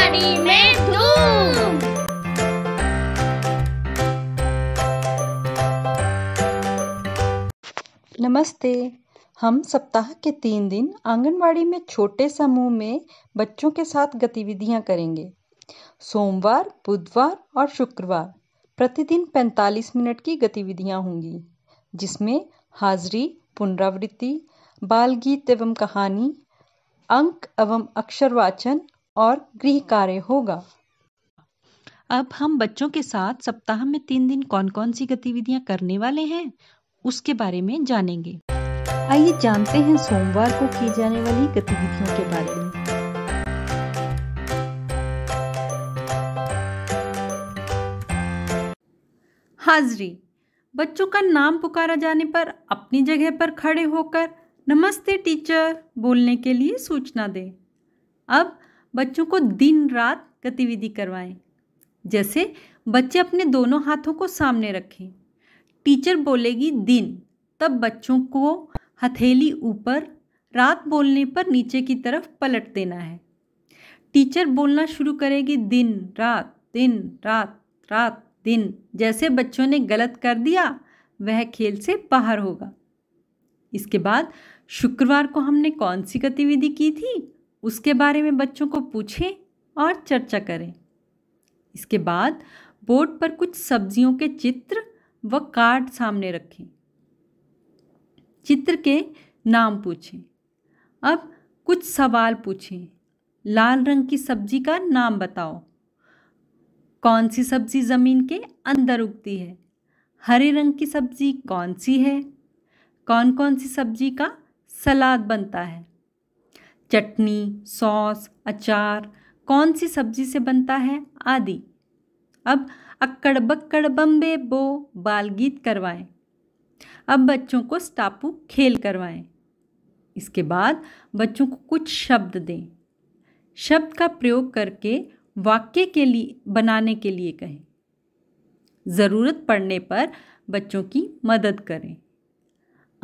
गाड़ी में धूम नमस्ते हम सप्ताह के तीन दिन आंगनवाड़ी में छोटे समूह में बच्चों के साथ गतिविधियां करेंगे सोमवार बुधवार और शुक्रवार प्रतिदिन 45 मिनट की गतिविधियां होंगी जिसमें हाजिरी पुनरावृत्ति बाल गीत एवं कहानी अंक एवं अक्षर वाचन और गृह कार्य होगा अब हम बच्चों के साथ सप्ताह में तीन दिन कौन कौन सी गतिविधियां करने वाले हैं उसके बारे में जानेंगे आइए जानते हैं सोमवार को की जाने वाली गतिविधियों के बारे में हाजरी बच्चों का नाम पुकारा जाने पर अपनी जगह पर खड़े होकर नमस्ते टीचर बोलने के लिए सूचना दें अब बच्चों को दिन रात गतिविधि करवाएं जैसे बच्चे अपने दोनों हाथों को सामने रखें टीचर बोलेगी दिन तब बच्चों को हथेली ऊपर रात बोलने पर नीचे की तरफ पलट देना है टीचर बोलना शुरू करेगी दिन रात दिन रात रात दिन जैसे बच्चों ने गलत कर दिया वह खेल से बाहर होगा इसके बाद शुक्रवार को हमने कौन सी गतिविधि की थी उसके बारे में बच्चों को पूछें और चर्चा करें इसके बाद बोर्ड पर कुछ सब्जियों के चित्र व कार्ड सामने रखें चित्र के नाम पूछें अब कुछ सवाल पूछें लाल रंग की सब्जी का नाम बताओ कौन सी सब्जी ज़मीन के अंदर उगती है हरे रंग की सब्जी कौन सी है कौन कौन सी सब्जी का सलाद बनता है चटनी सॉस अचार कौन सी सब्जी से बनता है आदि अब अक्कड़ बक्कड़ बम्बे बो बाल गीत करवाएं अब बच्चों को स्टापू खेल करवाएं इसके बाद बच्चों को कुछ शब्द दें शब्द का प्रयोग करके वाक्य के लिए बनाने के लिए कहें ज़रूरत पड़ने पर बच्चों की मदद करें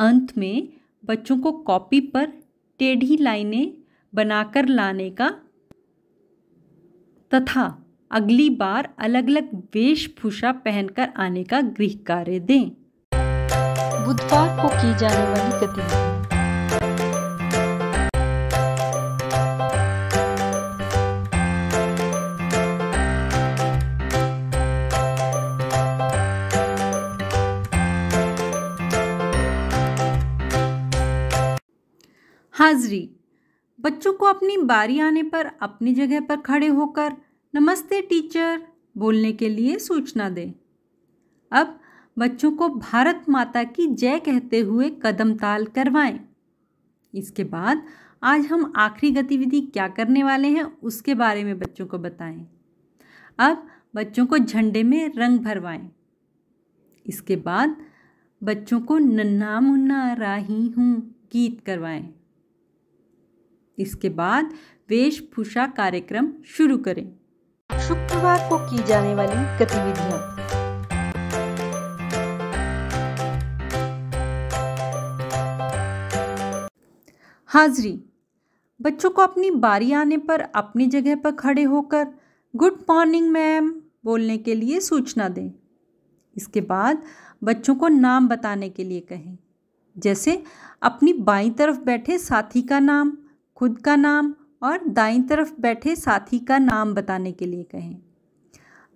अंत में बच्चों को कॉपी पर टेढ़ी लाइनें बनाकर लाने का तथा अगली बार अलग अलग वेशभूषा पहनकर आने का गृह कार्य दें बुधवार को की जाने वाली गतिविधि हाज़री बच्चों को अपनी बारी आने पर अपनी जगह पर खड़े होकर नमस्ते टीचर बोलने के लिए सूचना दें अब बच्चों को भारत माता की जय कहते हुए कदम ताल करवाएं इसके बाद आज हम आखिरी गतिविधि क्या करने वाले हैं उसके बारे में बच्चों को बताएं अब बच्चों को झंडे में रंग भरवाएं इसके बाद बच्चों को नन्ना मुन्ना राही हूँ गीत करवाएं इसके बाद वेशभूषा कार्यक्रम शुरू करें शुक्रवार को की जाने वाली गतिविधियां हाजिरी बच्चों को अपनी बारी आने पर अपनी जगह पर खड़े होकर गुड मॉर्निंग मैम बोलने के लिए सूचना दें इसके बाद बच्चों को नाम बताने के लिए कहें जैसे अपनी बाईं तरफ बैठे साथी का नाम खुद का नाम और दाई तरफ बैठे साथी का नाम बताने के लिए कहें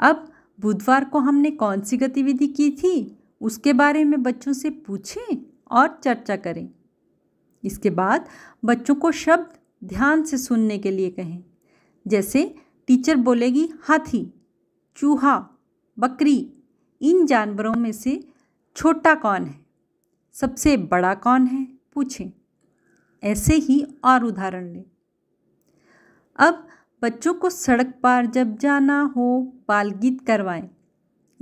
अब बुधवार को हमने कौन सी गतिविधि की थी उसके बारे में बच्चों से पूछें और चर्चा करें इसके बाद बच्चों को शब्द ध्यान से सुनने के लिए कहें जैसे टीचर बोलेगी हाथी चूहा बकरी इन जानवरों में से छोटा कौन है सबसे बड़ा कौन है पूछें ऐसे ही और उदाहरण लें अब बच्चों को सड़क पार जब जाना हो बाल गीत करवाएं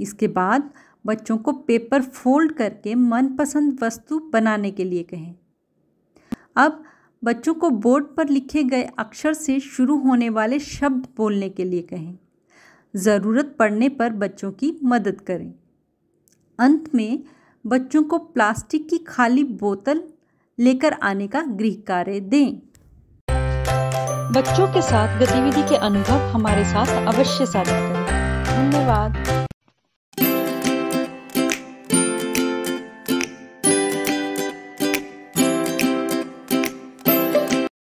इसके बाद बच्चों को पेपर फोल्ड करके मनपसंद वस्तु बनाने के लिए कहें अब बच्चों को बोर्ड पर लिखे गए अक्षर से शुरू होने वाले शब्द बोलने के लिए कहें ज़रूरत पड़ने पर बच्चों की मदद करें अंत में बच्चों को प्लास्टिक की खाली बोतल लेकर आने का गृह कार्य दें बच्चों के साथ गतिविधि के अनुभव हमारे साथ अवश्य साझा करें धन्यवाद